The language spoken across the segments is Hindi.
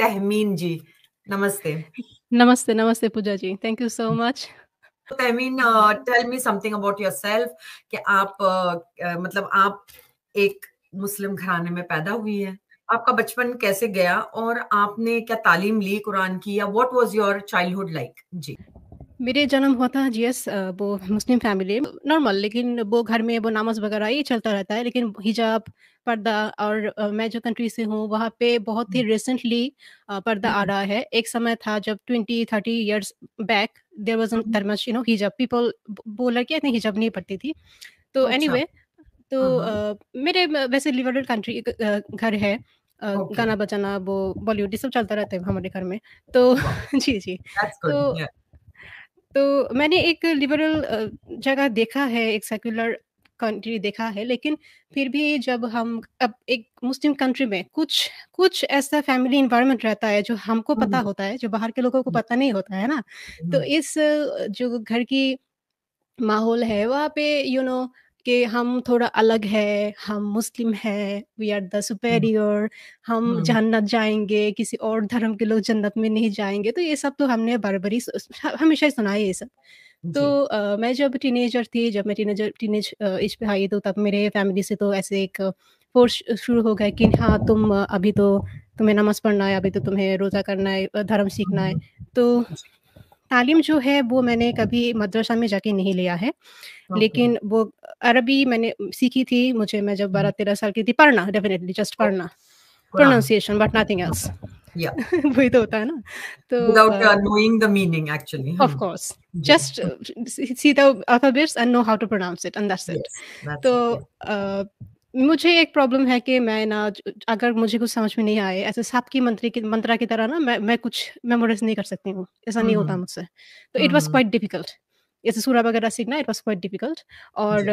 तहमीन जी नमस्ते नमस्ते नमस्ते Pooja ji thank you so much Tahmeen tell me something about yourself कि आप uh, मतलब आप एक मुस्लिम घराने में पैदा हुई है आपका बचपन कैसे गया और आपने क्या तालीम ली कुरान की या what was your childhood like जी मेरे जन्म हुआ था जी यस वो मुस्लिम फैमिली नॉर्मल लेकिन वो घर में वो नमाज वगैरह ये चलता रहता है लेकिन हिजाब पर्दा और मैं जो कंट्री से हूँ वहाँ पे बहुत ही रिसेंटली हम्म। पर्दा आ हम्म। रहा है एक समय था जब twenty thirty years back there was there you know हिजाब पीपल वो लड़के इतनी हिजाब नहीं पड़ती थी तो एनी अच्छा anyway, तो हाँ, हाँ। मेरे वैसे लिबरल कंट्री घर है गाना बजाना वो बॉलीवुड ये सब चलता रहता है हमारे घर में तो जी जी तो तो मैंने एक लिबरल जगह देखा है एक सेक्युलर कंट्री देखा है लेकिन फिर भी जब हम अब एक मुस्लिम कंट्री में कुछ कुछ ऐसा फैमिली इन्वायरमेंट रहता है जो हमको पता हम्म। होता है जो बाहर के लोगों को पता नहीं होता है ना तो हम्म। इस जो घर की माहौल है वहाँ पे यू you नो know, कि हम थोड़ा अलग है हम मुस्लिम है वी आर द सुपेरियर हम जन्नत जाएंगे किसी और धर्म के लोग जन्नत में नहीं जाएंगे तो ये सब तो हमने बराबरी हमेशा ही सुना है ये सब तो आ, मैं जब टीनेजर थी जब मैं टीनेजर टीनेज एज पे आई तो तब मेरे फैमिली से तो ऐसे एक फोर्स शुरू हो गया कि हाँ तुम अभी तो तुम्हें नमाज पढ़ना है अभी तो तुम्हें रोज़ा करना है धर्म सीखना है तो तालीम जो है वो मैंने कभी मदरसा में जाके नहीं लिया है लेकिन वो अरबी मैंने सीखी थी मुझे मैं जब बारह हम्म। तेरह साल की थी पढ़ना डेफिनेटली जस्ट पढ़ना प्रोनाउंसिएशन बट नथिंग एल्स वही तो होता है ना तो knowing the meaning actually of course just see the alphabets and know how to pronounce it and that's it तो uh, मुझे एक प्रॉब्लम है कि मैं ना अगर मुझे कुछ समझ में नहीं आए ऐसे सांप की मंत्री की मंत्रा की तरह ना मैं मैं कुछ मेमोराइज नहीं कर सकती हूँ ऐसा नहीं होता हम्म। मुझसे तो इट वॉज क्वाइट डिफिकल्ट जैसे सूरा वगैरह सीखना इट वॉज क्वाइट डिफिकल्ट और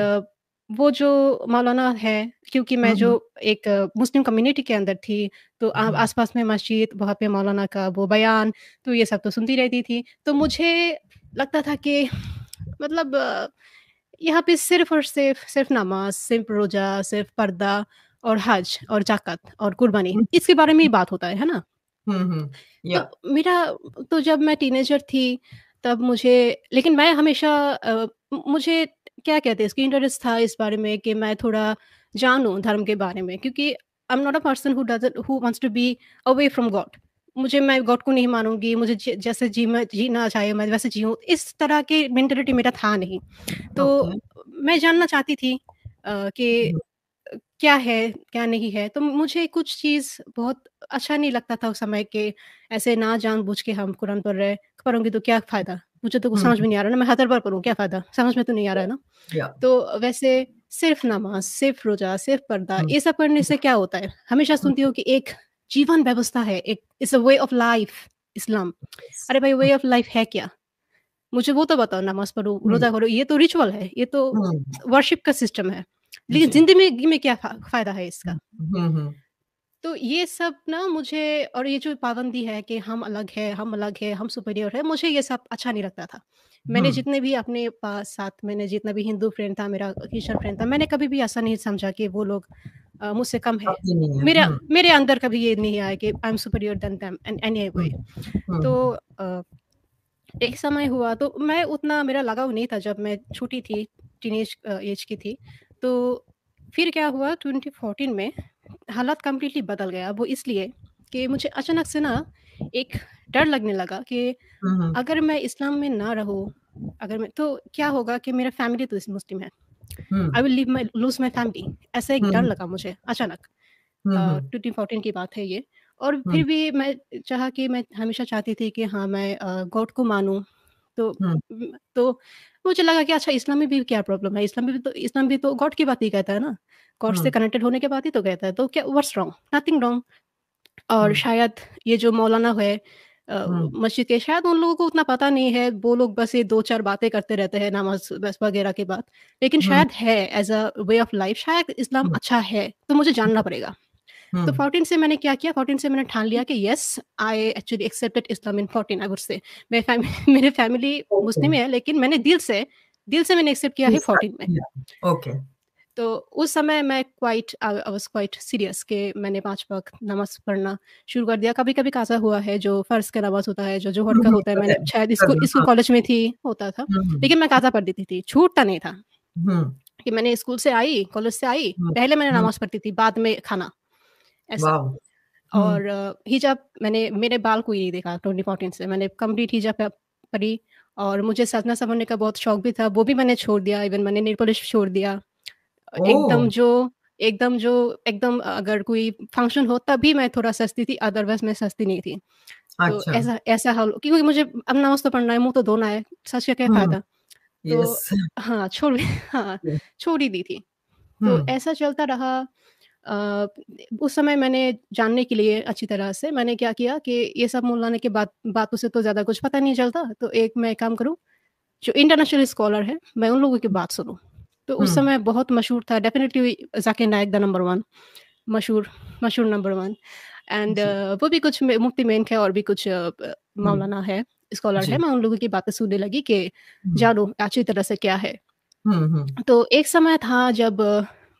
वो जो मौलाना है क्योंकि मैं जो हम्म। एक मुस्लिम कम्युनिटी के अंदर थी तो हम्म। आसपास में मस्जिद वहाँ पे मौलाना का वो बयान तो ये सब तो सुनती रहती थी तो मुझे लगता था कि मतलब यहाँ पे सिर्फ और सिर्फ सिर्फ नमाज सिर्फ रोजा सिर्फ पर्दा और हज और जाकत और कुर्बानी हम्म। इसके बारे में ही बात होता है है ना yeah. हम्म, हम्म। तो मेरा तो जब मैं टीनेजर थी तब मुझे लेकिन मैं हमेशा आ, मुझे क्या कहते हैं इसकी इंटरेस्ट था इस बारे में कि मैं थोड़ा जानू धर्म के बारे में क्योंकि I am not a person who who wants to be away from God मुझे मैं गॉड को नहीं मानूंगी मुझे जैसे जी मैं जीना चाहिए मैं वैसे जीऊँ इस तरह की मेंटेलिटी मेरा था नहीं तो मैं जानना चाहती थी कि हम्म। क्या है क्या नहीं है तो मुझे कुछ चीज़ बहुत अच्छा नहीं लगता था उस समय के ऐसे ना जान बुझ के हम कुरान पढ़ रहे पढ़ोगे तो क्या फ़ायदा मुझे तो समझ हम्म। में नहीं आ रहा ना मैं हतर बार पढ़ू क्या फ़ायदा समझ में तो नहीं आ रहा है ना तो वैसे सिर्फ नमाज सिर्फ रोजा सिर्फ पर्दा हम्म। ये सब पढ़ने से क्या होता है हमेशा सुनती हो कि एक जीवन व्यवस्था है एक it's a way of life इस्लाम अरे भाई वे ऑफ लाइफ है क्या मुझे वो तो बताओ नमाज पढ़ो हम्म। रोजा करो ये तो रिचुअल है ये तो वर्शिप हाँ। का सिस्टम है लेकिन जिंदगी में क्या फायदा है इसका हम्म, हम्म, तो ये सब ना मुझे और ये जो पाबंदी है कि हम अलग है हम अलग है हम सुपीरियर है मुझे ये सब अच्छा नहीं लगता था मैंने जितने भी अपने पास साथ मैंने जितना भी हिंदू फ्रेंड था मेरा क्रिश्चन फ्रेंड था मैंने कभी भी ऐसा नहीं समझा कि वो लोग मुझसे कम है मेरे हम्म। मेरे अंदर कभी ये नहीं आया कि I am superior than them anyway तो uh, एक समय हुआ तो मैं उतना मेरा लगाव नहीं था जब मैं छोटी थी टीनेज एज की थी तो फिर क्या हुआ 2014 में हालात कम्प्लीटली बदल गया वो इसलिए कि मुझे अचानक से ना एक डर लगने लगा कि हम्म, हम्म। अगर मैं इस्लाम में ना रहूँ अगर मैं तो क्या होगा कि मेरा फैमिली तो मुस्लिम है I will leave my lose my family ऐसा एक डर hmm. लगा मुझे अचानक ट्वेंटी hmm, फोर्टीन hmm. की बात है ये और फिर भी मैं चाह कि मैं हमेशा चाहती थी कि हाँ मैं गॉड को मानूं तो तो मुझे लगा कि अच्छा इस्लाम में भी क्या प्रॉब्लम है इस्लाम में भी तो इस्लाम भी तो गॉड की बात ही कहता है ना गॉड से कनेक्टेड होने के बाद ही तो कहता है तो क्या वर्स रॉन्ग नथिंग रॉन्ग और शायद ये जो मौलाना है हाँ। मस्जिद के शायद उन लोगों को उतना पता नहीं है वो लोग बस ये दो चार बातें करते रहते हैं नमाज़ बस वगैरह के बाद। लेकिन हाँ। शायद है as a way of life शायद इस्लाम हाँ। अच्छा है, तो मुझे जानना पड़ेगा। तो फोर्टीन से मैंने क्या किया फोर्टीन से मैंने ठान लिया कि yes I actually accepted Islam in fourteen I would say. मेरे फैमिली मेरे फैमिली मुस्लिम है लेकिन मैंने दिल से दिल से मैंने एक्सेप्ट किया है फोर्टीन में। ओके। तो उस समय मैं quite I was quite serious के मैंने पांच वक्त नमाज पढ़ना शुरू कर दिया कभी कभी काजा हुआ है जो फर्ज का नमाज होता है जो जोहर का होता है मैंने शायद इसको इसको कॉलेज हाँ। में थी होता था हम्म, हम्म। लेकिन मैं काजा पढ़ देती थी छूटता नहीं था हम्म। कि मैंने स्कूल से आई कॉलेज से आई पहले मैंने नमाज पढ़ती थी बाद में खाना ऐसा और हिजाब मैंने मेरे बाल को ही नहीं देखा ट्वेंटी फोर्टीन से मैंने कम्प्लीट हिजाब पढ़ी और मुझे सजना संवरने का बहुत शौक भी था वो भी मैंने छोड़ दिया इवन मैंने नेल पॉलिश छोड़ दिया एकदम जो एकदम जो एकदम अगर कोई फंक्शन हो तभी मैं थोड़ा सस्ती थी अदरवाइज मैं सस्ती नहीं थी तो अच्छा। तो ऐसा ऐसा हाल क्योंकि मुझे अब नमाज तो पढ़ना है मुंह तो धोना है सच का क्या हम्म, फायदा तो हाँ छोड़ हाँ छोड़ ही दी थी तो हम्म। ऐसा चलता रहा Uh, उस समय मैंने जानने के लिए अच्छी तरह से मैंने क्या किया कि ये सब मुलाने के बात बातों से तो ज़्यादा कुछ पता नहीं चलता तो एक मैं काम करूँ जो इंटरनेशनल स्कॉलर है मैं उन लोगों की बात सुनूँ तो उस हम्म। समय बहुत मशहूर था डेफिनेटली जाके नायक द नंबर वन मशहूर मशहूर नंबर वन एंड वो भी कुछ मुफ्ती मेन है और भी कुछ हम्म। मौलाना है स्कॉलर है मैं उन लोगों की बातें सुनने लगी कि हम्म। जानो अच्छी तरह से क्या है तो एक समय था जब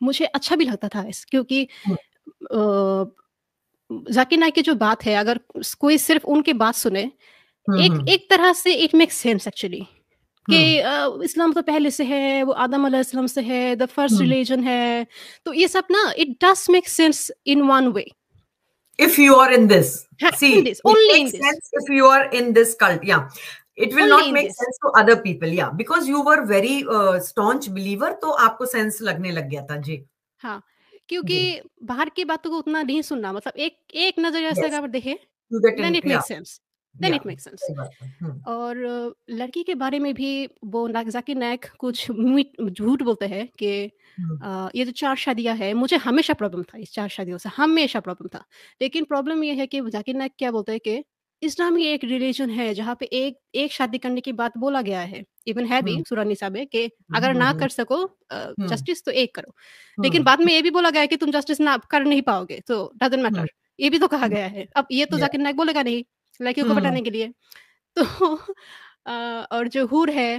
मुझे अच्छा भी लगता था इस क्योंकि जाकिर नायक की जो बात है अगर कोई सिर्फ उनके बात सुने एक एक तरह से इट मेक्स सेंस एक्चुअली कि हाँ। इस्लाम तो पहले से है वो आदम अलैहिस्सलाम से है द फर्स्ट रिलीजन है तो ये सब ना it does make sense in one way if you are in this see it will not make to other people you were very staunch believer तो आपको सेंस लगने लग गया था जी हाँ क्योंकि बाहर की बातों को उतना नहीं सुनना मतलब एक एक नजरिया से अगर देखे देन इट मेक सेंस और लड़की के बारे में भी वो नागजाकी नायक कुछ झूठ बोलते हैं कि हम्म। ये जो चार शादियां है मुझे हमेशा प्रॉब्लम था इस चार शादियों से हमेशा प्रॉब्लम था लेकिन प्रॉब्लम ये है कि जाकिर नायक क्या बोलते हैं कि इस्लाम ये एक रिलीजन है जहाँ पे एक एक शादी करने की बात बोला गया है इवन है भी हम्म। सुरानी साहब के कि हम्म, अगर ना कर सको जस्टिस तो एक करो लेकिन बाद में ये भी बोला गया है कि तुम जस्टिस ना कर नहीं पाओगे तो डजेंट मैटर ये भी तो कहा गया है अब ये तो जाकिर नायक बोलेगा नहीं लड़कियों को बताने के लिए तो अ, और जो हूर है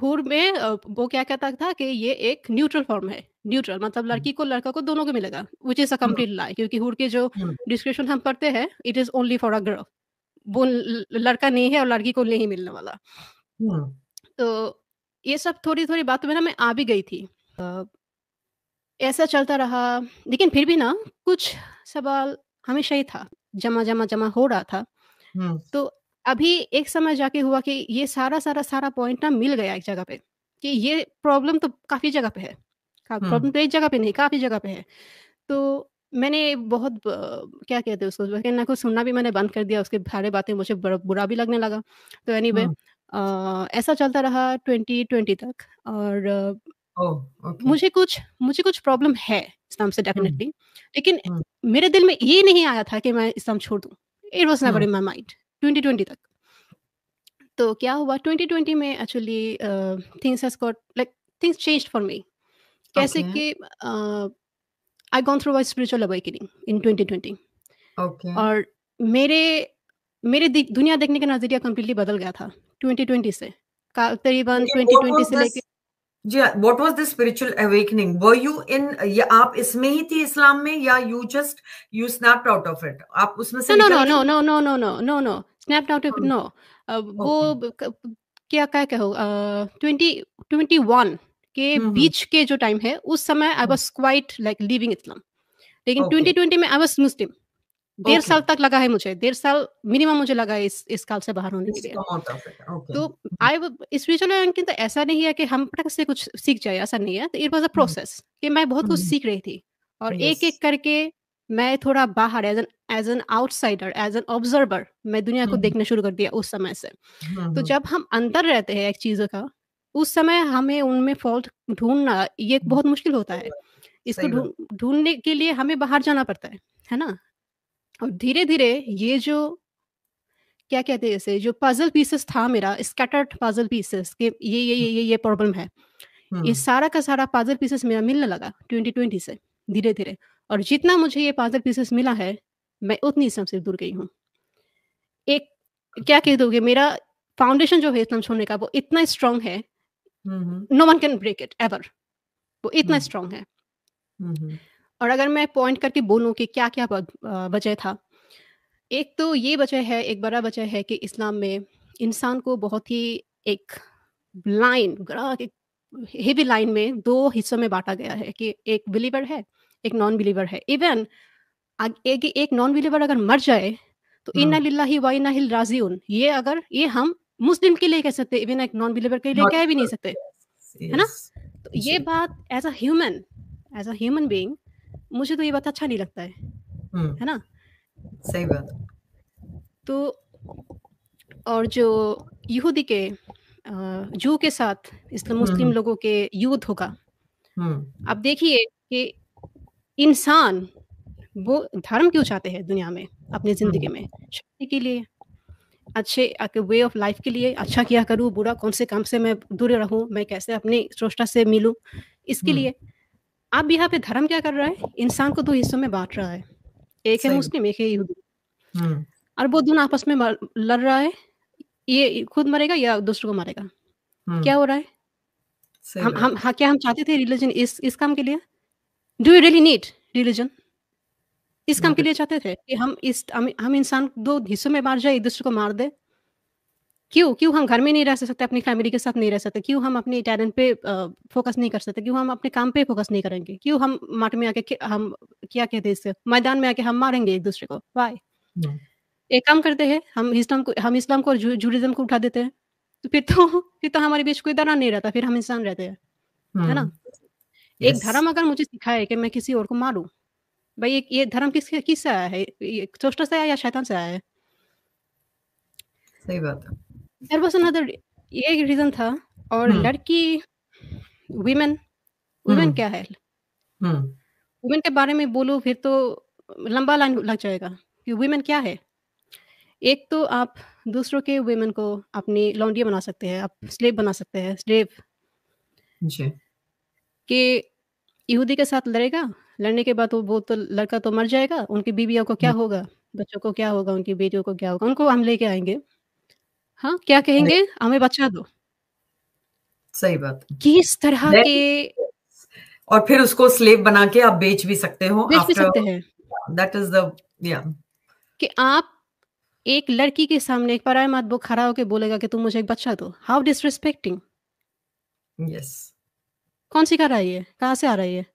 हूर में वो क्या कहता था कि ये एक न्यूट्रल फॉर्म है न्यूट्रल मतलब लड़की को लड़का को दोनों को मिलेगा which is a like complete क्योंकि हूर के जो डिस्क्रिप्शन हम पढ़ते हैं it is only for a girl वो लड़का नहीं है और लड़की को नहीं मिलने वाला तो ये सब थोड़ी थोड़ी बातों में ना मैं आ भी गई थी ऐसा चलता रहा लेकिन फिर भी ना कुछ सवाल हमेशा ही था जमा जमा जमा हो रहा था तो अभी एक समय जाके हुआ कि ये सारा सारा सारा पॉइंट ना मिल गया एक जगह पे कि ये प्रॉब्लम तो काफी जगह पे है प्रॉब्लम तो एक जगह पे नहीं काफी जगह पे है तो मैंने बहुत क्या कहते हैं उसको ना को सुनना भी मैंने बंद कर दिया उसके सारे बातें मुझे बुरा भी लगने लगा तो एनी anyway, ऐसा चलता रहा ट्वेंटी ट्वेंटी तक और मुझे कुछ मुझे कुछ प्रॉब्लम है इस्लाम से डेफिनेटली लेकिन मेरे दिल में ये नहीं आया था कि मैं इस्लाम छोड़ दूँ it was never in my mind twenty twenty तक तो क्या हुआ ट्वेंटी ट्वेंटी में actually things has got like things change for me कैसे कि I gone through my spiritual awakening in twenty twenty और मेरे मेरे दुनिया देखने का नजरिया कम्प्लीटली बदल गया था ट्वेंटी ट्वेंटी से करीबन ट्वेंटी से लेके जी what was the spiritual awakening were you in या आप इसमें ही थी इस्लाम में या you just you snapped out of it आप उसमें से no no no no no no no no no snapped out of it no वो क्या क्या कहो ट्वेंटी ट्वेंटी के हम्म, हम्म। बीच के जो टाइम है उस समय I was quite like living Islam लेकिन ट्वेंटी ट्वेंटी में आई वॉज मुस्लिम डेढ़ okay. साल तक लगा है मुझे डेढ़ साल मिनिमम मुझे लगा है इस इस काल से बाहर होने के लिए तो आई स्पिरिचुअल अंकित तो ऐसा नहीं है कि हम पटक से कुछ सीख जाए ऐसा नहीं है तो इट वॉज अ प्रोसेस कि मैं बहुत कुछ हम्म। सीख रही थी और yes. एक एक करके मैं थोड़ा बाहर as an as an outsider as an observer मैं दुनिया को हम्म। देखना शुरू कर दिया उस समय से हम्म, तो जब हम अंदर रहते हैं एक चीज का उस समय हमें उनमें फॉल्ट ढूंढना ये बहुत मुश्किल होता है इसको ढूंढने के लिए हमें बाहर जाना पड़ता है है ना और धीरे धीरे ये जो क्या कहते हैं इसे जो पजल पीसेस था मेरा स्कैटर्ड पजल पीसेस के ये ये ये ये ये प्रॉब्लम है ये हम्म। सारा का सारा पाजल पीसेस मेरा मिलने लगा 2020 से धीरे धीरे और जितना मुझे ये पाजल पीसेस मिला है मैं उतनी इसम से दूर गई हूँ एक क्या कह दोगे मेरा फाउंडेशन जो है इस्लाम छोड़ने का वो इतना स्ट्रांग है no one can break it ever वो इतना स्ट्रांग हम्म। है हम्म, और अगर मैं पॉइंट करके बोलूँ कि क्या क्या वजह था एक तो ये वजह है एक बड़ा वजह है कि इस्लाम में इंसान को बहुत ही एक लाइन हेवी लाइन में दो हिस्सों में बांटा गया है कि एक बिलीवर है एक नॉन बिलीवर है इवन एक एक नॉन बिलीवर अगर मर जाए तो हाँ। इन लिल्लाही व ये अगर ये हम मुस्लिम के लिए कह सकते इवन एक नॉन बिलीवर के लिए कह भी नहीं सकते है ना तो ये बात as a human as a human being मुझे तो ये बात अच्छा नहीं लगता है हम्म। है ना सही बात तो और जो यहूदी के जू के साथ इसलिए हम्म, मुस्लिम हम्म। लोगों के युद्ध होगा आप देखिए कि इंसान वो धर्म क्यों चाहते हैं दुनिया में अपनी जिंदगी में शक्ति के लिए अच्छे वे ऑफ लाइफ के लिए अच्छा क्या करूं बुरा कौन से काम से मैं दूर रहूं मैं कैसे अपने स्रोष्टा से मिलूं इसके लिए अब यहाँ पे धर्म क्या कर रहा है इंसान को दो हिस्सों में बांट रहा है एक है मुस्लिम एक है यहूदी हम्म। और वो दोनों आपस में लड़ रहा है ये खुद मरेगा या दूसरे को मरेगा हम्म। क्या हो रहा है हम हम हाँ क्या हम चाहते थे रिलीजन इस इस काम के लिए do you really need religion इस काम के लिए चाहते थे कि हम इस हम, हम इंसान दो हिस्सों में मार जाए एक दूसरे को मार दे क्यों क्यों हम घर में नहीं रह सकते अपनी फैमिली के साथ नहीं रह सकते क्यों हम अपने टैलेंट पे फोकस नहीं कर सकते क्यों हम अपने काम पे फोकस नहीं करेंगे क्यों हम माट में आके हम क्या कहते इससे मैदान में आके हम मारेंगे एक दूसरे को वाई एक काम करते हैं हम इस्लाम को हम इस्लाम को जूडिज्म को उठा देते हैं तो फिर तो फिर तो हमारे बीच कोई दरार नहीं रहता फिर हम इंसान रहते हैं है ना hmm. एक धर्म अगर मुझे सिखाए कि मैं किसी और को मारू भाई एक ये धर्म किस किस से आया है सोस्टर से आया या शैतान से आया है सही बात है देर वॉज अनदर ये रीजन था और hmm. लड़की वीमेन वीमेन hmm. क्या है वुमेन हम्म। hmm. के बारे में बोलो फिर तो लंबा लाइन लग जाएगा कि वीमेन क्या है एक तो आप दूसरों के वीमेन को अपनी लॉन्डिया बना सकते हैं आप स्लेव बना सकते हैं स्लेव कि यहूदी के साथ लड़ेगा लड़ने के बाद वो तो वो तो लड़का तो मर जाएगा उनकी बीवियों को क्या हम्म। होगा बच्चों को क्या होगा उनकी बेटियों को क्या होगा उनको हम लेके आएंगे हाँ क्या कहेंगे हमें बचा दो सही बात किस तरह That, के और फिर उसको स्लेव बना के आप बेच भी सकते हो बेच भी सकते हैं दैट इज द या कि आप एक लड़की के सामने एक पराय मत बुक खड़ा होकर बोलेगा कि तुम मुझे एक बच्चा दो हाउ डिसरिस्पेक्टिंग यस कौन सी कर रही है कहाँ से आ रही है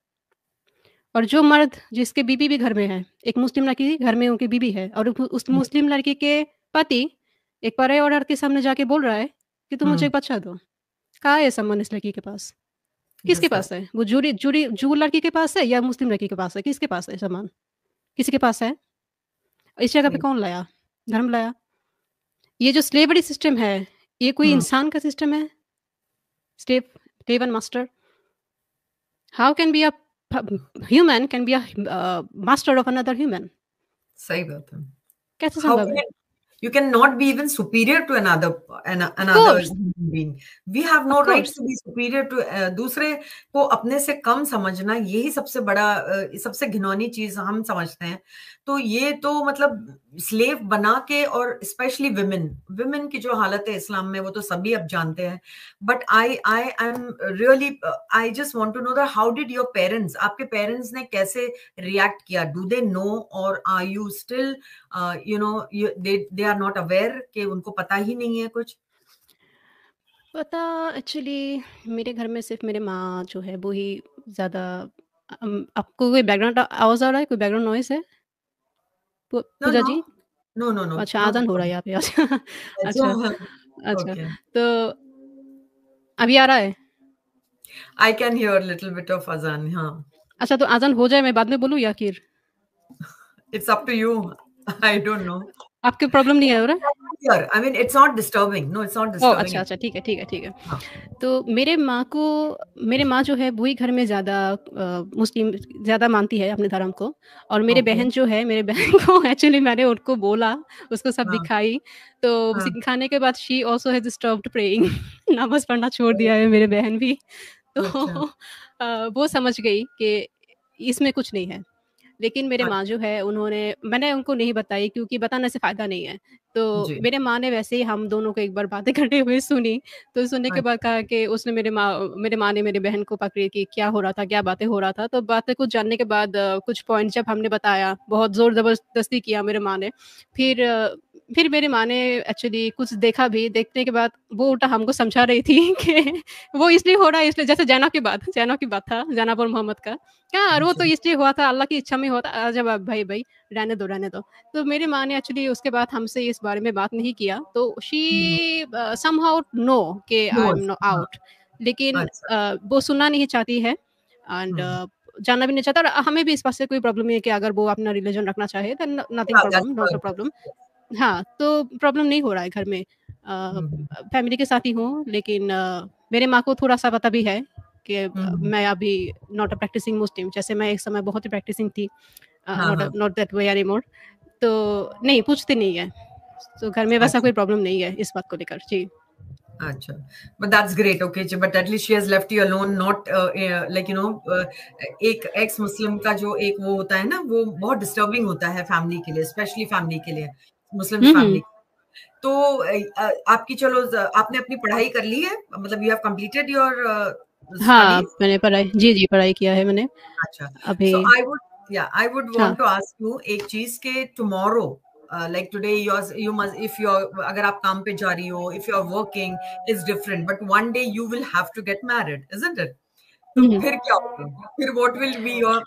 और जो मर्द जिसके बीबी भी घर में है एक मुस्लिम लड़की घर में उनकी बीबी है और उस मुस्लिम लड़की के पति एक बार और अर्थ के सामने जाके बोल रहा है कि तुम मुझे एक हम्म। बच्चा दो कहा है सम्मान इस लड़की के पास किसके पास है वो जूरी जूरी जू लड़की के पास है या मुस्लिम लड़की के पास है किसके पास है सम्मान किसी के पास है इस जगह पे हम्म। कौन लाया धर्म लाया ये जो स्लेवरी सिस्टम है ये कोई हम्म। इंसान का सिस्टम है step slave and master how can be a human can be a master of another human सही बात है कैसे संभव है you cannot be even superior to another an, another human being we have no right to be superior to uh, दूसरे को अपने से कम समझना यही सबसे बड़ा uh, सबसे घिनौनी चीज हम समझते हैं तो ये तो मतलब स्लेव बना के और स्पेशली विमेन विमेन की जो हालत है इस्लाम में वो तो सभी अब जानते हैं but I I I am really I just want to know that how did your parents आपके पेरेंट्स ने कैसे रिएक्ट किया डू दे नो और are you still you know they are are not aware कि उनको पता ही नहीं है कुछ पता एक्चुअली मेरे घर में सिर्फ मेरे माँ जो है वो ही ज्यादा आपको कोई बैकग्राउंड आवाज आ रहा है कोई बैकग्राउंड नॉइस है Pooja ji no no no अच्छा आजान हो रहा है यहाँ पे अच्छा अच्छा अच्छा तो अभी आ रहा है I can hear little bit of अजान हाँ अच्छा तो आजान हो जाए मैं बाद में बोलूँ या फिर it's up to you I don't know आपके प्रॉब्लम नहीं है रहा I mean it's not disturbing no it's not disturbing अच्छा अच्छा ठीक है ठीक है ठीक है हाँ। तो मेरे माँ को मेरे माँ जो है ही घर में ज्यादा मुस्लिम ज्यादा मानती है अपने धर्म को और मेरे okay. बहन जो है मेरे बहन को एक्चुअली मैंने उनको बोला उसको सब हाँ। दिखाई तो दिखाने हाँ। सिखाने के बाद she also has disturbed praying नमाज पढ़ना छोड़ दिया है मेरे बहन भी तो अच्छा। वो समझ गई कि इसमें कुछ नहीं है लेकिन मेरे हाँ। माँ जो है उन्होंने मैंने उनको नहीं बताई क्योंकि बताने से फायदा नहीं है तो मेरे माँ ने वैसे ही हम दोनों को एक बार बातें करते हुए सुनी तो सुनने के बाद अच्छा। कहा कि उसने मेरे माँ मेरे माँ ने मेरी बहन को पकड़ी कि क्या हो रहा था क्या बातें हो रहा था तो बातें कुछ जानने के बाद कुछ पॉइंट जब हमने बताया बहुत जोर जबरदस्ती किया मेरे माँ ने फिर फिर मेरी माँ ने एक्चुअली कुछ देखा भी देखने के बाद वो उल्टा हमको समझा रही थी कि वो इसलिए हो रहा है इसलिए जैसे जैनब की बात जैनब की बात था जैनाब और मोहम्मद का क्या हाँ, और वो तो इसलिए हुआ था अल्लाह की इच्छा में हुआ था जब भाई भाई रहने दो रहने दो तो मेरी माँ ने एक्चुअली उसके बाद हमसे इस बारे में बात नहीं किया तो शी सम हाउ नो के आई एम नो आउट लेकिन uh, वो सुनना नहीं चाहती है एंड हाँ। जानना भी नहीं चाहता और हमें भी इस बात से कोई प्रॉब्लम नहीं है कि अगर वो अपना रिलीजन रखना चाहे तो nothing problem not a problem हाँ तो प्रॉब्लम नहीं हो रहा है घर में हम्म, हम्म। फैमिली के साथ ही हूँ लेकिन अ, मेरे माँ को थोड़ा सा पता भी है कि हम्म, मैं अभी नॉट अ प्रैक्टिसिंग मुस्लिम जैसे मैं एक समय बहुत ही प्रैक्टिसिंग थी not that way are remote तो नहीं पूछती नहीं है तो घर में वैसा अच्छा। कोई प्रॉब्लम नहीं है इस बात को लेकर जी अच्छा बट दैट्स ग्रेट ओके जी, but at least she has left you alone not like you know एक एक्स मुस्लिम का जो एक वो होता है ना वो बहुत डिस्टर्बिंग होता है फैमिली के लिए स्पेशली फैमिली के लिए मुस्लिम फैमिली हम्म, हम्म। तो आपकी चलो आपने अपनी पढ़ाई कर ली है मतलब यू हैव कंप्लीटेड योर हाँ मैंने पढ़ाई जी जी पढ़ाई किया है मैंने अच्छा अभी आई वुड या I would want to ask you एक चीज के tomorrow like today yours you must if you अगर आप काम पे जा रही हो if you are working is different but one day you will have to get married isn't it तो हम्म। फिर क्या होगा फिर व्हाट विल बी योर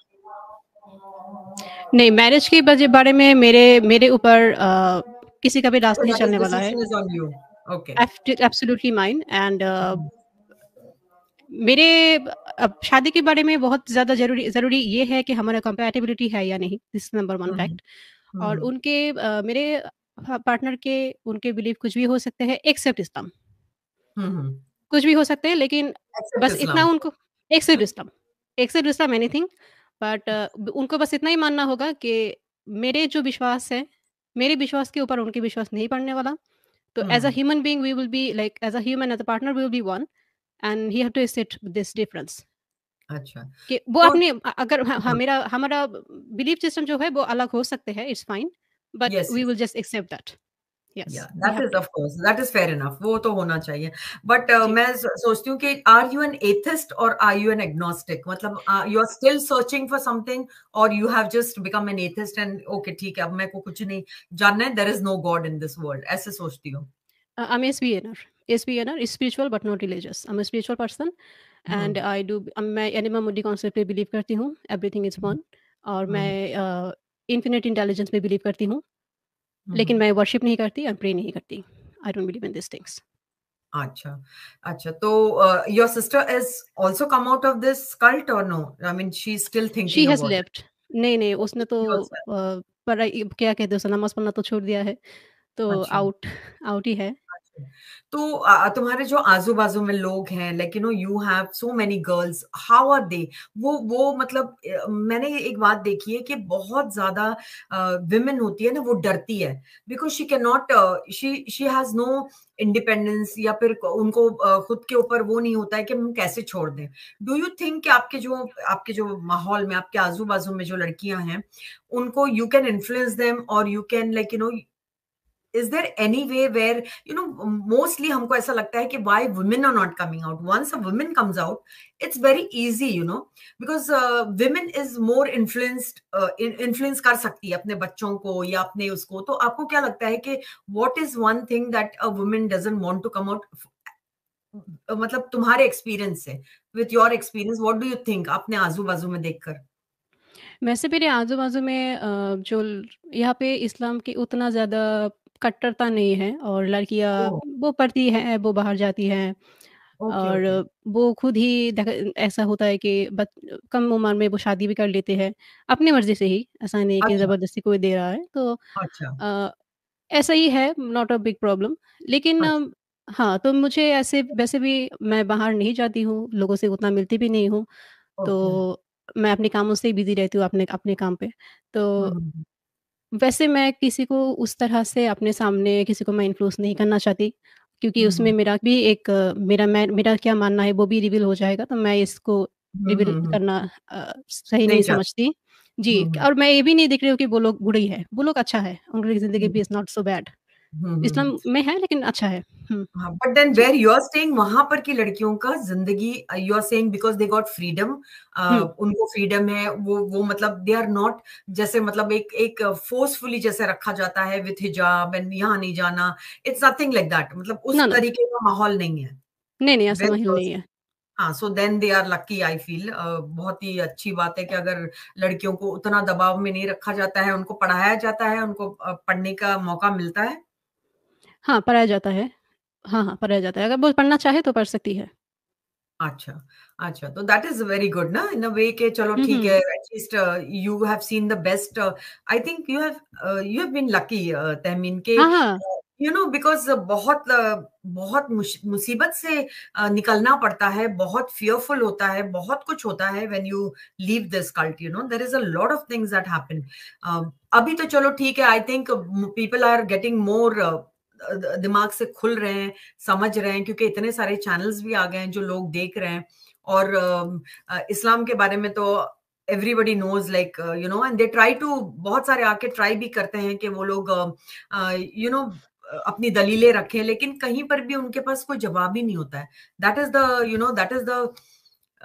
नहीं मैरिज के बारे में मेरे मेरे ऊपर किसी का भी रास्ता नहीं चलने वाला है एब्सोल्युटली माइन एंड मेरे शादी के बारे में बहुत ज्यादा जरूरी जरूरी ये है कि हमारा कंपेटेबिलिटी है या नहीं दिस नंबर वन फैक्ट और mm-hmm. उनके uh, मेरे पार्टनर हाँ, के उनके बिलीव कुछ भी हो सकते हैं एक्सेप्ट इस्लाम mm-hmm. कुछ भी हो सकते हैं लेकिन बस इतना उनको accept Islam accept Islam anything but uh, उनको बस इतना ही मानना होगा कि मेरे जो विश्वास है मेरे विश्वास के ऊपर उनके विश्वास नहीं पड़ने वाला तो as a human being we will be like as a human as a partner we will be one and he have to sit this difference अच्छा कि वो और, तो अपने अगर हाँ, हाँ। हमारा हमारा बिलीफ सिस्टम जो है वो अलग हो सकते हैं it's fine but we will just accept that yes that is of course that is fair enough wo to hona chahiye but uh, main sochti hu ki are you an atheist or are you an agnostic matlab uh, you are still searching for something or you have just become an atheist and okay theek hai ab main ko kuch nahi janna hai there is no god in this world aise sochti hu uh, i'm svnr svnr is spiritual but not religious i'm a spiritual person and I do मैं एनिमा मुडी कॉन्सेप्ट पे बिलीव करती हूँ एवरीथिंग इज वन और मैं इन्फिनिट इंटेलिजेंस पे बिलीव करती हूँ लेकिन हम्म। मैं वर्शिप नहीं करती और प्रे नहीं करती I don't believe in this things अच्छा अच्छा तो your sister is also come out of this cult और no I mean she is still thinking she has left नहीं नहीं उसने तो पर क्या कहते हो नमाज पढ़ना तो छोड़ दिया है तो आउट अच्छा। आउट ही है तो तुम्हारे जो आजू बाजू में लोग हैं like you know you have so many girls how are they वो वो मतलब मैंने एक बात देखी है कि बहुत ज्यादा विमेन होती है ना वो डरती है because she can not she she has no independence या फिर उनको खुद के ऊपर वो नहीं होता है कि हम कैसे छोड़ दें डू यू थिंक कि आपके जो आपके जो माहौल में आपके आजू बाजू में जो लड़कियां हैं उनको यू कैन इन्फ्लुएंस देम और you can like you know is there any way where you know mostly हमको ऐसा लगता है कि why women are not coming out once a women comes out it's very easy you know because women is more influenced influence कर सकती है अपने बच्चों को या अपने उसको तो आपको क्या लगता है कि what is one thing that a women doesn't want to come out मतलब तुम्हारे एक्सपीरियंस से with your experience what do you think अपने आजू बाजू में देखकर वैसे मेरे आजू बाजू में जो यहाँ पे इस्लाम की उतना ज़्यादा कट्टरता नहीं है और लड़कियां वो पढ़ती हैं, वो बाहर जाती हैं ओके, और ओके। वो खुद ही ऐसा होता है कि कम उम्र में वो शादी भी कर लेते हैं, अपनी मर्ज़ी से ही, ऐसा नहीं कि अच्छा। ज़बरदस्ती कोई दे रहा है। तो अच्छा। आ, ऐसा ही है नॉट अ बिग प्रॉब्लम लेकिन अच्छा। हाँ, तो मुझे ऐसे वैसे भी मैं बाहर नहीं जाती हूँ, लोगों से उतना मिलती भी नहीं हूँ, तो मैं अपने कामों से ही बिज़ी रहती हूँ अपने अपने काम पे। तो हुँ। हम्म, हम्म, हम्म। वैसे मैं किसी को उस तरह से अपने सामने किसी को मैं इन्फ्लुएंस नहीं करना चाहती क्योंकि उसमें मेरा भी एक मेरा मैं मेरा क्या मानना है वो भी रिवील हो जाएगा तो मैं इसको रिवील करना आ, सही नहीं नहीं समझती जी और मैं ये भी नहीं देख रही हूँ कि वो लोग बुरी है वो लोग अच्छा है उनकी जिंदगी भी is not so bad hmm, hmm. Islam में है लेकिन अच्छा है but then where you are saying वहां पर की लड़कियों का जिंदगी you are saying because they got freedom उनको फ्रीडम है वो वो मतलब दे आर नॉट जैसे मतलब एक एक फोर्सफुली जैसे रखा जाता है विथ हिजाब एंड यहाँ नहीं जाना इट्स नथिंग लाइक दैट मतलब उस तरीके का माहौल नहीं है नहीं नहीं ऐसा नहीं है हाँ so then they are lucky I feel बहुत ही अच्छी बात है कि अगर लड़कियों को उतना दबाव में नहीं रखा जाता है उनको पढ़ाया जाता है उनको uh, पढ़ने का मौका मिलता है हाँ, पढ़ाया जाता है। हाँ, हाँ, पढ़ाया जाता है। अगर वो पढ़ना चाहे तो पढ़ सकती है। अच्छा, अच्छा तो दैट इज़ वेरी गुड ना इन अ वे के चलो ठीक है at least you have seen the best I think you have you have been lucky Tahmeen के यू नो बिकॉज बहुत uh, बहुत मुसीबत से अ, uh, निकलना पड़ता है बहुत फियरफुल होता है बहुत कुछ होता है when you leave this cult you know there is a lot of things that happen अभी तो चलो ठीक है I think people are getting more दिमाग से खुल रहे हैं समझ रहे हैं क्योंकि इतने सारे चैनल्स भी आ गए हैं जो लोग देख रहे हैं और इस्लाम के बारे में तो everybody knows like you know and they try to बहुत सारे आके ट्राई भी करते हैं कि वो लोग यू नो अपनी दलीलें रखें लेकिन कहीं पर भी उनके पास कोई जवाब ही नहीं होता है that is the you know that is the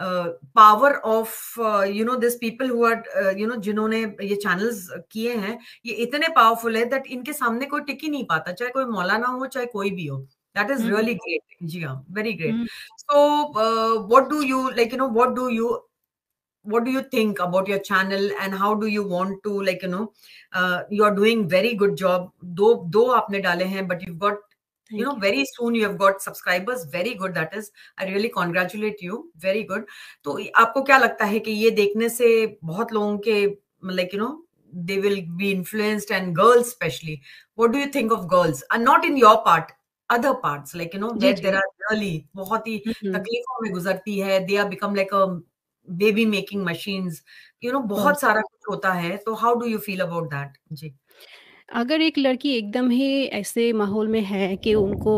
power of you know this people who are you know जिन्होंने ये चैनल्स किए हैं ये इतने पावरफुल है दैट इनके सामने कोई टिक ही नहीं पाता चाहे कोई मौलाना हो चाहे कोई भी हो दैट इज रियली ग्रेट जी हाँ very great so what do you like you know what do you what do you what do you think about your channel and how do you want to like you know uh, you are doing very good job though though aapne dale hain but you've got Thank you know, you. very soon you have got subscribers. Very good. That is, I really congratulate you. Very good. So, आपको क्या लगता है कि ये देखने से बहुत लोगों के like you know they will be influenced and girls especially. What do you think of girls? And not in your part, other parts like you know that there are really बहुत ही तकलीफों में गुजरती है. They are become like a baby making machines. You know बहुत सारा कुछ होता है. So, how do you feel about that? जी अगर एक लड़की एकदम ही ऐसे माहौल में है कि उनको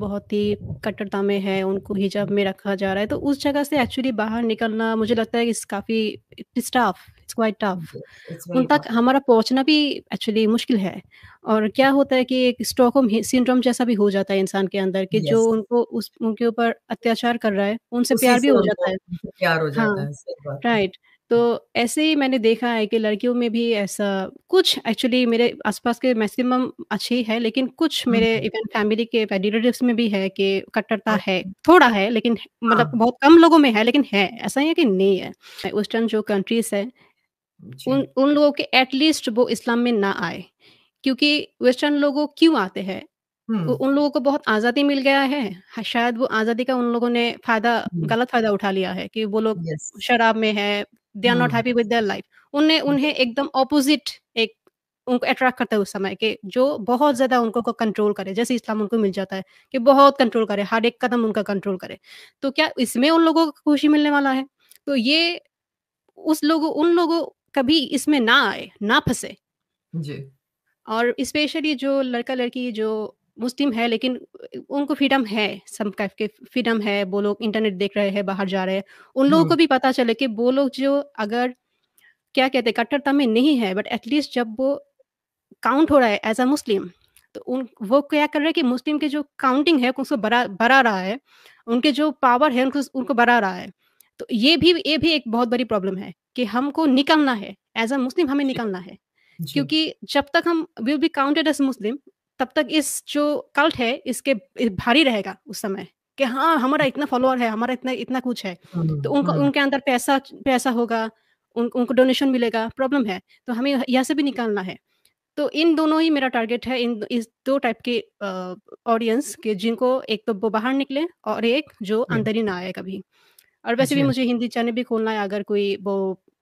बहुत ही कट्टरता में है, उनको हिजाब में रखा जा रहा है, तो उस जगह से एक्चुअली बाहर निकलना मुझे लगता है इस काफ़ी it's tough, it's quite tough. उन तक हमारा पहुंचना भी एक्चुअली मुश्किल है और क्या होता है कि एक स्टॉकहोम सिंड्रोम जैसा भी हो जाता है इंसान के अंदर कि जो उनको उस उनके ऊपर अत्याचार कर रहा है, उनसे प्यार भी हो जाता है। प्यार हो जाता हाँ, है, है। राइट। तो ऐसे ही मैंने देखा है कि लड़कियों में भी ऐसा कुछ एक्चुअली मेरे आसपास के मैक्सिमम अच्छे है लेकिन कुछ हाँ मेरे इवन फैमिली के रिलेटिव्स में भी है कि कट्टरता है अच्छा। थोड़ा है लेकिन मतलब हाँ। बहुत कम लोगों में है लेकिन है ऐसा ही है कि नहीं है वेस्टर्न जो कंट्रीज है उन उन लोगों के एटलीस्ट वो इस्लाम में ना आए क्योंकि वेस्टर्न लोगों क्यों आते हैं हम्म। उन लोगों को बहुत आज़ादी मिल गया है हाँ, शायद वो आज़ादी का उन लोगों ने फायदा हम्म। गलत फायदा उठा लिया है कि वो लोग शराब में है they are not happy with their life उन्हें hmm. उन्हें एकदम ऑपोजिट एक उनको अट्रैक्ट करता है उस समय के जो बहुत ज्यादा उनको को कंट्रोल करे जैसे इस्लाम उनको मिल जाता है कि बहुत कंट्रोल करे हर एक कदम उनका कंट्रोल करे तो क्या इसमें उन लोगों को खुशी मिलने वाला है तो ये उस लोगों उन लोगों कभी इसमें ना आए ना फंसे जी और स्पेशली जो लड़का लड़की जो मुस्लिम है लेकिन उनको फ्रीडम है सब के फ्रीडम है वो लोग इंटरनेट देख रहे हैं बाहर जा रहे हैं उन लोगों को हम्म। भी पता चले कि वो लोग जो अगर क्या कहते हैं कट्टरता में नहीं है बट एटलीस्ट जब वो काउंट हो रहा है एज अ मुस्लिम तो उन वो क्या कर रहे हैं कि मुस्लिम के जो काउंटिंग है उसको बढ़ा बढ़ा रहा है उनके जो पावर है उनको उनको बढ़ा रहा है तो ये भी ये भी एक बहुत बड़ी प्रॉब्लम है कि हमको निकलना है एज अ मुस्लिम हमें निकलना है क्योंकि जब तक हम will be counted as Muslim तब तक इस जो कल्ट है इसके भारी रहेगा उस समय कि हाँ हमारा इतना फॉलोअर है हमारा इतना इतना कुछ है हाँ, तो उनको हाँ। उनके अंदर पैसा पैसा होगा उन, उनको डोनेशन मिलेगा प्रॉब्लम है तो हमें यहाँ से भी निकालना है तो इन दोनों ही मेरा टारगेट है इन इस दो टाइप के ऑडियंस के जिनको एक तो बाहर निकले और एक जो हाँ। अंदर ही ना आए कभी और वैसे भी मुझे हिंदी चैनल भी खोलना है अगर कोई वो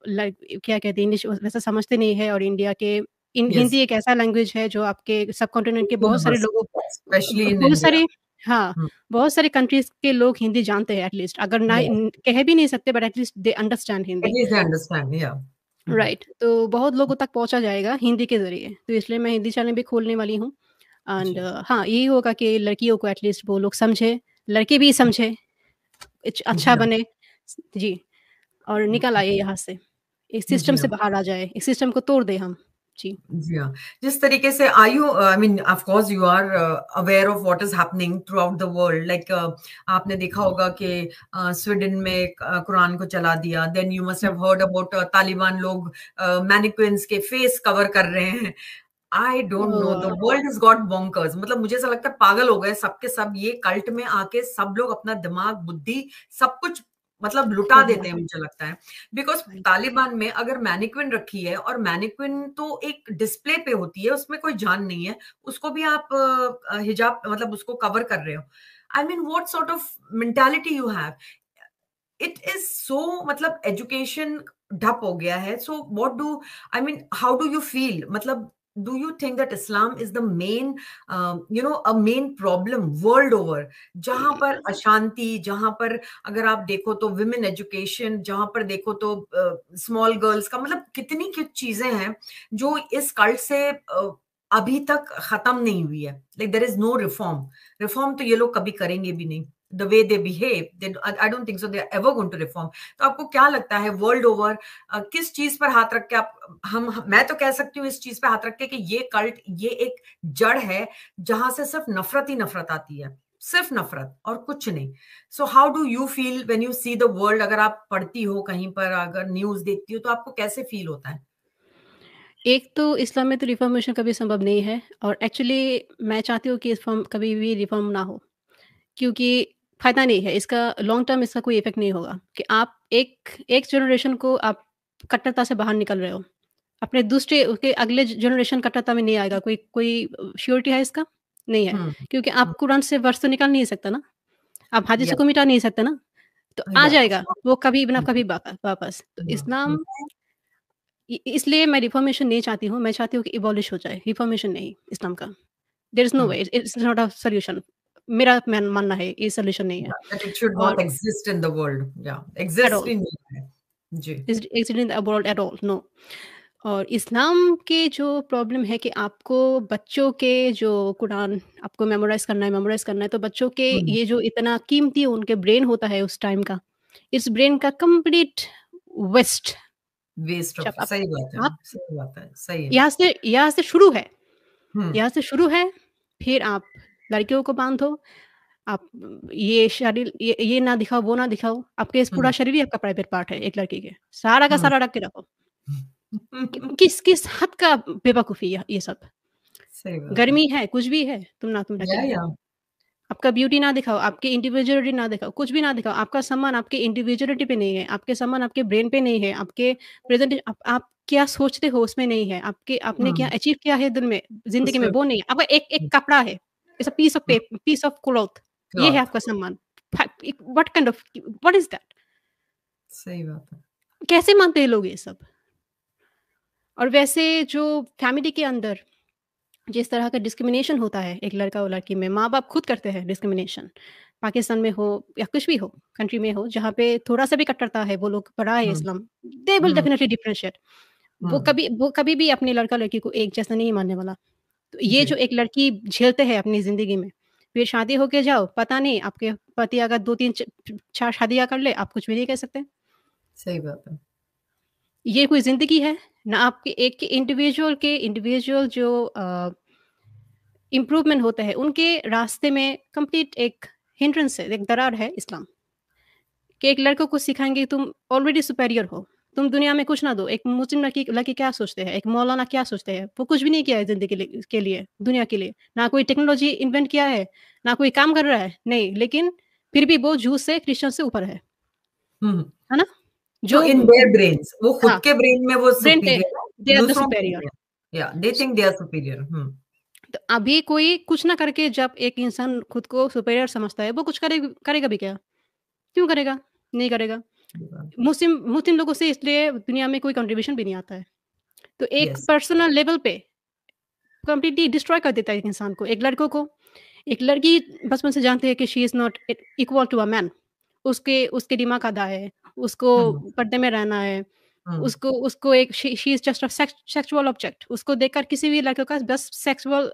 लाइक क्या कहते हैं इंग्लिश वैसे समझते नहीं है और इंडिया के इन yes. हिंदी एक ऐसा लैंग्वेज है जो आपके सब कॉन्टिनेंट के बहुत सारे लोगों हाँ, hmm. बहुत सारे हाँ बहुत सारे कंट्रीज के लोग हिंदी जानते हैं एटलीस्ट अगर ना कह भी नहीं सकते but at least they understand Hindi right hmm. तो बहुत लोगों तक पहुंचा जाएगा हिंदी के जरिए तो इसलिए मैं हिंदी चैनल भी खोलने वाली हूँ एंड हाँ यही होगा कि लड़कियों को एटलीस्ट वो लोग समझे लड़के भी समझे अच्छा बने जी और निकल आए यहाँ से एक सिस्टम से बाहर आ जाए एक सिस्टम को तोड़ दे हम जी जी हाँ जिस तरीके से I you I mean of course you are aware of what is happening throughout the world like आपने देखा होगा कि स्वीडन uh, में कुरान uh, को चला दिया then you must have heard about Taliban लोग मैनिक्विंस uh, के फेस कवर कर रहे हैं I don't know the world is got bonkers मतलब मुझे ऐसा लगता है पागल हो गए सबके सब ये कल्ट में आके सब लोग अपना दिमाग बुद्धि सब कुछ मतलब लुटा देते हैं मुझे लगता है बिकॉज तालिबान में अगर मैनिक्विन रखी है और मैनिक्विन तो एक डिस्प्ले पे होती है उसमें कोई जान नहीं है उसको भी आप हिजाब मतलब उसको कवर कर रहे हो I mean what sort of mentality you have it is so मतलब एजुकेशन ढप हो गया है so what do I mean how do you feel मतलब do you think that Islam is the main, um, you know, a main problem world over? जहाँ पर अशांति, जहाँ पर अगर आप देखो तो women education, जहाँ पर देखो तो uh, small girls का मतलब कितनी कुछ चीजें हैं जो इस कल्ट से uh, अभी तक खत्म नहीं हुई है like there is no reform reform तो ये लोग कभी करेंगे भी नहीं the way they behave I don't think so they ever going to reform तो आपको क्या लगता है वर्ल्ड ओवर uh, किस चीज पर हाथ रख के आप हम मैं तो कह सकती हूँ इस चीज पे हाथ रख के कि ये कल्ट ये एक जड़ है जहां से सिर्फ नफरत ही नफरत आती है सिर्फ नफरत और कुछ नहीं so how do you feel when you see the world अगर आप पढ़ती हो कहीं पर अगर न्यूज देखती हो तो आपको कैसे फील होता है एक तो इस्लाम में तो रिफॉर्मेशन कभी संभव नहीं है और एक्चुअली मैं चाहती हूँ कि इस फॉर्म कभी भी रिफॉर्म ना हो क्योंकि फायदा नहीं है इसका लॉन्ग टर्म इसका कोई इफेक्ट नहीं होगा कि आप एक एक जनरेशन को आप कट्टरता से बाहर निकल रहे हो अपने दूसरे उसके अगले जनरेशन कट्टरता में नहीं आएगा कोई कोई श्योरिटी है इसका नहीं है हम्म। क्योंकि आप कुरान से वर्ष तो निकाल नहीं सकता ना आप से को मिटा नहीं सकते ना तो आ जाएगा वो कभी ना हम्म। कभी वापस तो हम्म, इस्लाम इसलिए मैं रिफॉर्मेशन नहीं चाहती हूँ मैं चाहती हूँ कि इवॉल्यूश हो जाए रिफॉर्मेशन नहीं इस्लाम का there is no way it's not a solution मेरा मानना है ये सोल्यूशन नहीं है और इस्लाम के जो प्रॉब्लम है कि आपको बच्चों के जो कुरान आपको मेमोराइज करना है मेमोराइज करना है तो बच्चों के हम्म, हम्म। ये जो इतना कीमती उनके ब्रेन होता है उस टाइम का इस ब्रेन का कंप्लीट वेस्ट वेस्ट सही बात है सही है यहाँ से यहाँ से शुरू है हम्म। यहाँ से शुरू है फिर आप लड़कियों को बांधो आप ये शरीर ये ये ना दिखाओ वो ना दिखाओ आपके इस पूरा शरीर ही आपका प्राइवेट पार्ट है एक लड़की के सारा का हाँ। सारा रख के रखो किस किस हद का बेवकूफी ये सब गर्मी है कुछ भी है तुम ना तुम रख आपका ब्यूटी ना दिखाओ आपकी इंडिविजुअलिटी ना दिखाओ कुछ भी ना दिखाओ आपका सम्मान आपके इंडिविजुअलिटी पे नहीं है आपके सम्मान आपके ब्रेन पे नहीं है आपके प्रेजेंट आप, आप क्या सोचते हो उसमें नहीं है आपके आपने क्या अचीव हाँ। किया है दिन में जिंदगी में वो नहीं है आपका एक एक कपड़ा है it's a piece of mm. paper piece of cloth God. ये है आपका सम्मान what kind of what is that सही बात है कैसे मानते हैं लोग ये सब और वैसे जो फैमिली के अंदर जिस तरह का डिस्क्रिमिनेशन होता है एक लड़का और लड़की में माँ बाप खुद करते हैं डिस्क्रिमिनेशन पाकिस्तान में हो या कुछ भी हो कंट्री में हो जहाँ पे थोड़ा सा भी कट्टरता है वो लोग पढ़ा है Islam they will definitely differentiate वो हम्म। कभी वो कभी भी अपने लड़का लड़की को एक जैसा नहीं मानने वाला तो ये जो एक लड़की झेलते हैं अपनी जिंदगी में फिर तो शादी होके जाओ पता नहीं आपके पति अगर दो तीन चार शादियां कर ले आप कुछ भी नहीं कह सकते सही बात है ये कोई जिंदगी है ना आपके एक के इंडिविजुअल के इंडिविजुअल जो इम्प्रूवमेंट होता है उनके रास्ते में कंप्लीट एक हिंड्रेंस है एक दरार है इस्लाम कि एक लड़कों को सिखाएंगे तुम ऑलरेडी सुपेरियर हो तुम दुनिया में कुछ ना दो एक मुस्लिम लड़की लड़की क्या सोचते हैं एक मौलाना क्या सोचते हैं वो कुछ भी नहीं किया है जिंदगी के, लिए दुनिया के लिए ना कोई टेक्नोलॉजी इन्वेंट किया है ना कोई काम कर रहा है नहीं लेकिन फिर भी वो जूस से क्रिश्चियन से ऊपर है हम्म। है ना तो जो इन देयर ब्रेन्स वो खुद हाँ, के ब्रेन में वो सुपीरियर या they think they are superior तो अभी कोई कुछ ना करके जब एक इंसान खुद को सुपेरियर समझता है वो कुछ करे, करेगा भी क्या क्यों करेगा नहीं करेगा मुस्लिम मुस्लिम लोगों से इसलिए दुनिया में कोई कंट्रीब्यूशन भी नहीं आता है तो एक पर्सनल yes. लेवल पे कंप्लीटली डिस्ट्रॉय कर देता है एक इंसान को एक लड़कों को एक लड़की बचपन से जानते हैं कि she is not equal to a man उसके उसके दिमाग आधा है उसको hmm. पर्दे में रहना है hmm. उसको उसको एक she is just a sexual object उसको देखकर किसी भी लड़के का बस सेक्सुअल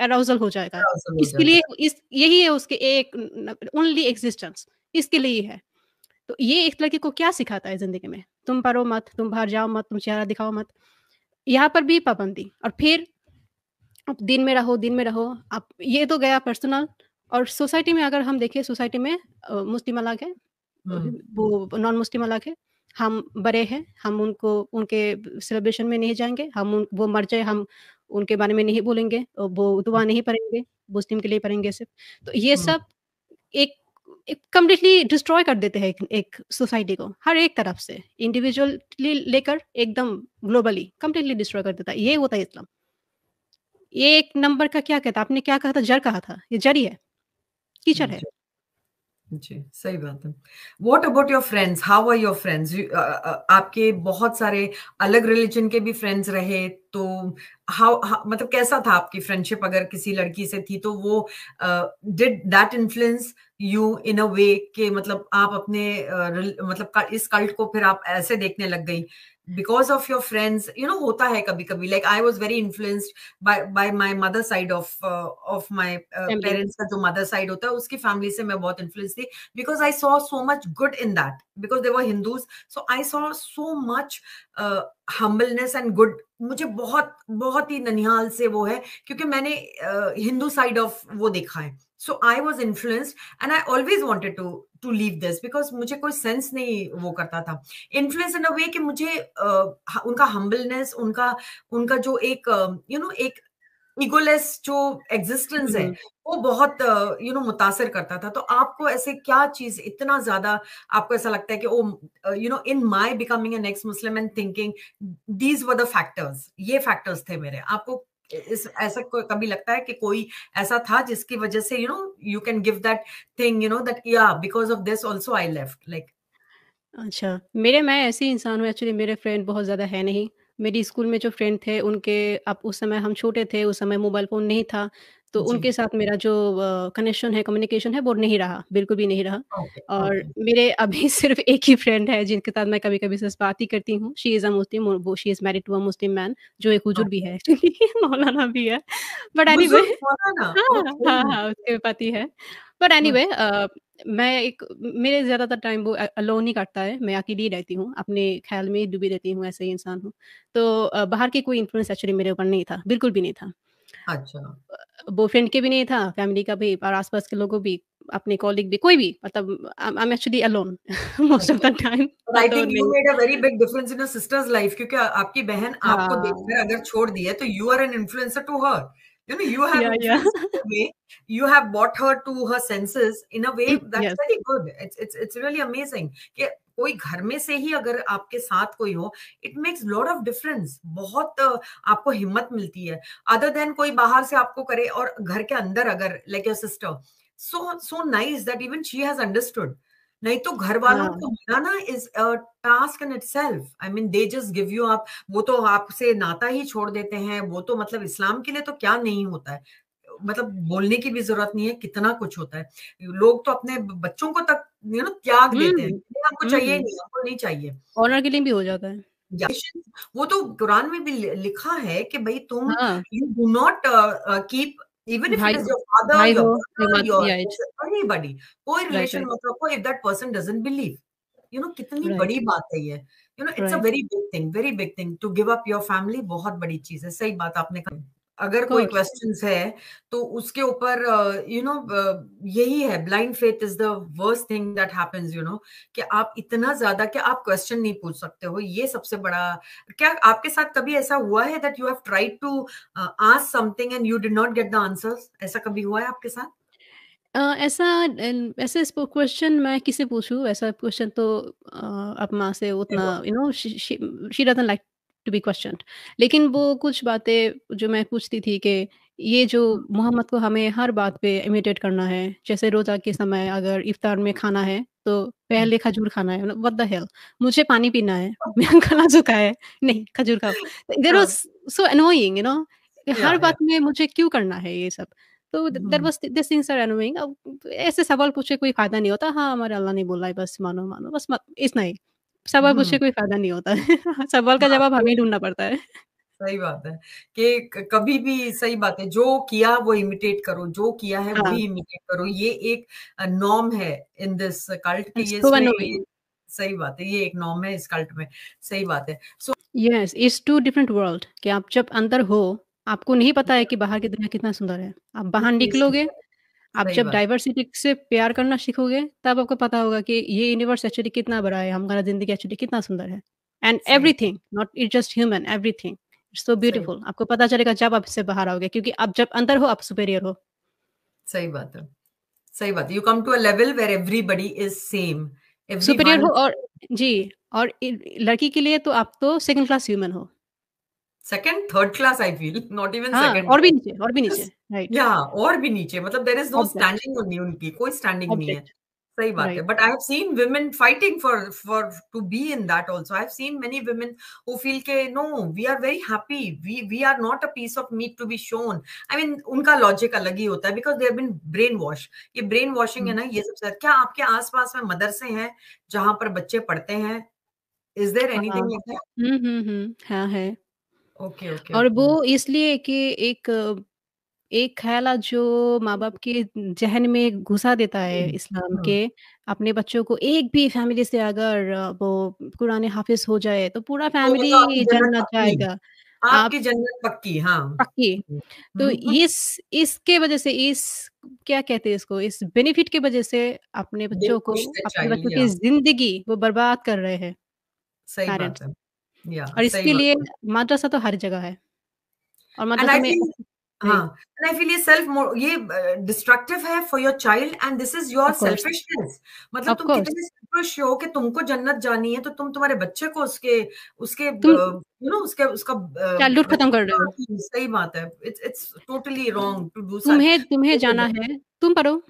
अराउजल हो जाएगा इसके लिए इस यही है उसके एक ओनली एग्जिस्टेंस इसके लिए है तो ये एक लड़के को क्या सिखाता है जिंदगी में तुम पढ़ो मत तुम बाहर जाओ मत तुम चेहरा दिखाओ मत यहाँ पर भी पाबंदी और फिर आप दिन में रहो दिन में रहो आप ये तो गया पर्सनल और सोसाइटी में अगर हम देखें सोसाइटी में मुस्लिम अलग है वो नॉन मुस्लिम अलग है हम बड़े हैं हम उनको उनके सेलिब्रेशन में नहीं जाएंगे हम उन, वो मर जाए हम उनके बारे में नहीं बोलेंगे वो दुआ नहीं पढ़ेंगे मुस्लिम के लिए पढ़ेंगे सिर्फ तो ये सब एक कम्प्लीटली डिस्ट्रॉय कर देते हैं एक सोसाइटी को हर एक तरफ से इंडिविजुअली लेकर एकदम ग्लोबली कम्प्लीटली डिस्ट्रॉय कर देता है ये होता है इस्लाम ये एक नंबर का क्या कहता आपने क्या कहा था जड़ कहा था ये जड़ी है टीचर है जी सही बात है what about your friends how are your friends आपके बहुत सारे अलग रिलीजन के भी फ्रेंड्स रहे तो हाउ मतलब कैसा था आपकी फ्रेंडशिप अगर किसी लड़की से थी तो वो did that influence you in a way के मतलब आप अपने uh, मतलब इस कल्ट को फिर आप ऐसे देखने लग गई because of your friends you know होता है कभी कभी like I was very influenced by by my mother side of of my parents का जो मदर साइड होता है उसकी फैमिली से मैं बहुत इन्फ्लुएंस थी because I saw so much good in that because they were Hindus so I saw so much humbleness and good मुझे बहुत बहुत ही ननिहाल से वो है क्योंकि मैंने हिंदू साइड ऑफ वो देखा है so I was influenced and I always wanted to to leave this because मुझे कोई सेंस नहीं वो करता था इन्फ्लुएंस इन अ वे कि मुझे uh, उनका हम्बलनेस उनका उनका जो एक you uh, no you know, एक ईगोलेस जो एग्जिस्टेंस है हम्म। वो बहुत यू नो मुतासर करता था तो आपको ऐसे क्या चीज इतना ज्यादा आपको ऐसा लगता है कि oh you know in my becoming an next Muslim and thinking these were the factors ये फैक्टर्स थे मेरे आपको इस ऐसा को, कभी लगता है कि कोई ऐसा था जिसकी वजह से you know you can give that thing you know that या because of this also I left like अच्छा मेरे मैं ऐसे इंसान हूँ एक्चुअली मेरे फ्रेंड बहुत ज्यादा है नहीं मेरी स्कूल में जो फ्रेंड थे उनके अब उस समय हम छोटे थे, उस समय मोबाइल फ़ोन नहीं था, तो उनके साथ मेरा जो कनेक्शन है, कम्युनिकेशन है वो नहीं रहा, बिल्कुल भी नहीं रहा। okay, और okay. मेरे अभी सिर्फ़ एक ही फ्रेंड है जिनके साथ मैं कभी-कभी सिर्फ़ बात ही करती हूँ, शी इज़ अ मुस्लिम वो she is married to a Muslim man जो एक हुजूर भी है मौलाना भी है। बट एनीवे बुज़ुर्ग हाँ, हाँ, उसके पति है बट एनी वे मैं एक मेरे ज़्यादातर टाइम वो अलोन ही काटता है मैं अकेली ही रहती हूँ अपने ख्याल में डूबी रहती हूँ ऐसे ही इंसान हूँ तो बाहर के कोई इन्फ्लुएंस एक्चुअली मेरे ऊपर नहीं था बिल्कुल भी नहीं था अच्छा बॉयफ्रेंड के भी नहीं था फैमिली का भी और आसपास के लोगों भी अपने कॉलिग भी कोई भी मतलब I am actually alone most of the time I think you made a very big difference in your sisters life क्योंकि आपकी बहन आपको हाँ। देखकर अगर छोड़ दी है तो you are an influencer to her you know you have yeah, yeah. you have brought her to her senses in a way that's yes. very good it's it's it's really amazing कि कोई घर में से ही अगर आपके साथ कोई हो it makes lot of difference बहुत आपको हिम्मत मिलती है अदर देन कोई बाहर से आपको करे और घर के अंदर अगर like your sister so so nice that even she has understood नहीं तो घर वालों हाँ. को मिलाना is a task in itself I mean they just give you आप वो तो आपसे नाता ही छोड़ देते हैं वो तो मतलब इस्लाम के लिए तो क्या नहीं होता है मतलब बोलने की भी जरूरत नहीं है कितना कुछ होता है लोग तो अपने बच्चों को तक यू नो त्याग हम्म, देते हैं आपको हम्म। चाहिए नहीं आपको नहीं चाहिए ऑनर के लिए भी हो जाता है वो तो कुरान में भी लिखा है कि भाई तुम you do not keep even if it's your father Bhai your brother, your yeah, anybody कोई relation right, right. को if that person doesn't believe you know कितनी right. बड़ी बात है ये you know it's right. a very big thing very big thing to give up your family बहुत बड़ी चीज है सही बात आपने कहा अगर कोई क्वेश्चन है तो उसके ऊपर यू नो यही है blind faith is the worst thing that happens you know कि आप इतना ज्यादा कि आप क्वेश्चन नहीं पूछ सकते हो ये सबसे बड़ा क्या आपके साथ कभी ऐसा हुआ है that you have tried to ask something and you did not get the answers ऐसा कभी हुआ है आपके साथ ऐसा ऐसे क्वेश्चन मैं किसे पूछूं ऐसा क्वेश्चन तो अपना से उतना you know she doesn't like to be question लेकिन वो कुछ बातें जो मैं पूछती थी कि ये जो मोहम्मद को हमें हर बात पे इमिटेट करना है जैसे रोजा के समय अगर इफ्तार में खाना है तो पहले खजूर खाना है व्हाट द हेल मुझे पानी पीना है मैं खाना चुका है नहीं खजूर खाओ there was so annoying you know हर बात में मुझे क्यों करना है ये सब तो there was this things are annoying ऐसे सवाल पूछे कोई फायदा नहीं होता हाँ हमारे अल्लाह ने बोला है बस मानो मानो बस इतना ही सवाल पूछे हम्म। कोई फायदा नहीं होता सवाल का हाँ, जवाब हमें तो ढूंढना पड़ता है सही बात है कि कभी भी सही बात है जो किया वो इमिटेट करो जो किया है हाँ. वो इमिटेट करो ये एक नॉर्म है इन दिस कल्ट की सही बात है ये एक नॉर्म है इस कल्ट में सही बात है so yes it's two different world कि आप जब अंदर हो आपको नहीं पता है हम्म। कि बाहर की दुनिया कितना सुंदर है आप बाहर निकलोगे आप जब डाइवर्सिटी से प्यार करना सीखोगे तब आपको पता होगा कि ये यूनिवर्स एक्चुअली कितना बड़ा है हमारा जिंदगी एक्चुअली कितना सुंदर है एंड सही everything not it just human everything it's so सही ब्यूटीफुल आपको पता चलेगा जब आप इससे बाहर आओगे क्योंकि आप जब अंदर हो आप सुपेरियर हो सही बात है सही बात you come to a level where everybody is same superior हो और जी और लड़की के लिए तो आप तो सेकंड क्लास ह्यूमन हो second third class I feel not even second और भी नीचे और भी नीचे राइट या और भी नीचे मतलब there is no standing only उनकी कोई स्टैंडिंग नहीं है सही बात है but I have seen women fighting for for to be in that also I have seen many women who feel के no we are very happy we we are not a piece of meat to be shown I mean उनका लॉजिक अलग ही होता है because they have been brainwash ये ब्रेन वॉशिंग है hmm. ना ये सबसे अच्छा। क्या आपके आसपास में मदरसे हैं जहां पर बच्चे पढ़ते हैं is there anything like that hmm hmm, hmm. हां है ओके ओके और वो इसलिए कि एक एक ख्याल जो माँ बाप के जहन में घुसा देता है हम्म, इस्लाम हाँ। के अपने बच्चों को एक भी फैमिली से अगर वो कुरान हाफिज हो जाए तो पूरा तो तो फैमिली जानना चाहेगा जन्नत पक्की आप आपकी जन्नत पक्की हाँ पक्की तो हम्म, हम्म। इस इसके वजह से इस क्या कहते हैं इसको इस बेनिफिट के वजह से अपने बच्चों को अपने बच्चों की हाँ। जिंदगी वो बर्बाद कर रहे हैं सही बात है yeah, और इसके लिए मदरसा तो हर जगह है और मदरसा में हाँ आई फील ये सेल्फ ये डिस्ट्रक्टिव है for your child and this is your selfishness मतलब तुम कितने सेल्फिश हो कि तुमको जन्नत जानी है तो तुम तुम्हारे बच्चे को उसके उसके यू नो उसके उसका चाइल्डहुड खत्म कर रहे हो सही बात है it's it's totally wrong to do तुम्हें तुम्हें जाना है तुम पढ़ो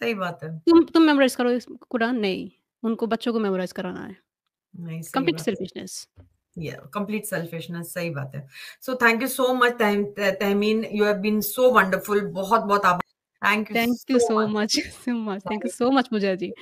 सही बात है तुम तुम मेमोराइज करो कुरान नहीं उनको बच्चों को मेमोराइज कराना है नहीं सही कंप्लीट सेल्फिशनेस कंप्लीट सेल्फिशनेस सही बात है so thank you so much Tahmeen you have been so wonderful बहुत बहुत आभार thank you thank you so much so much thank you so much मुझा जी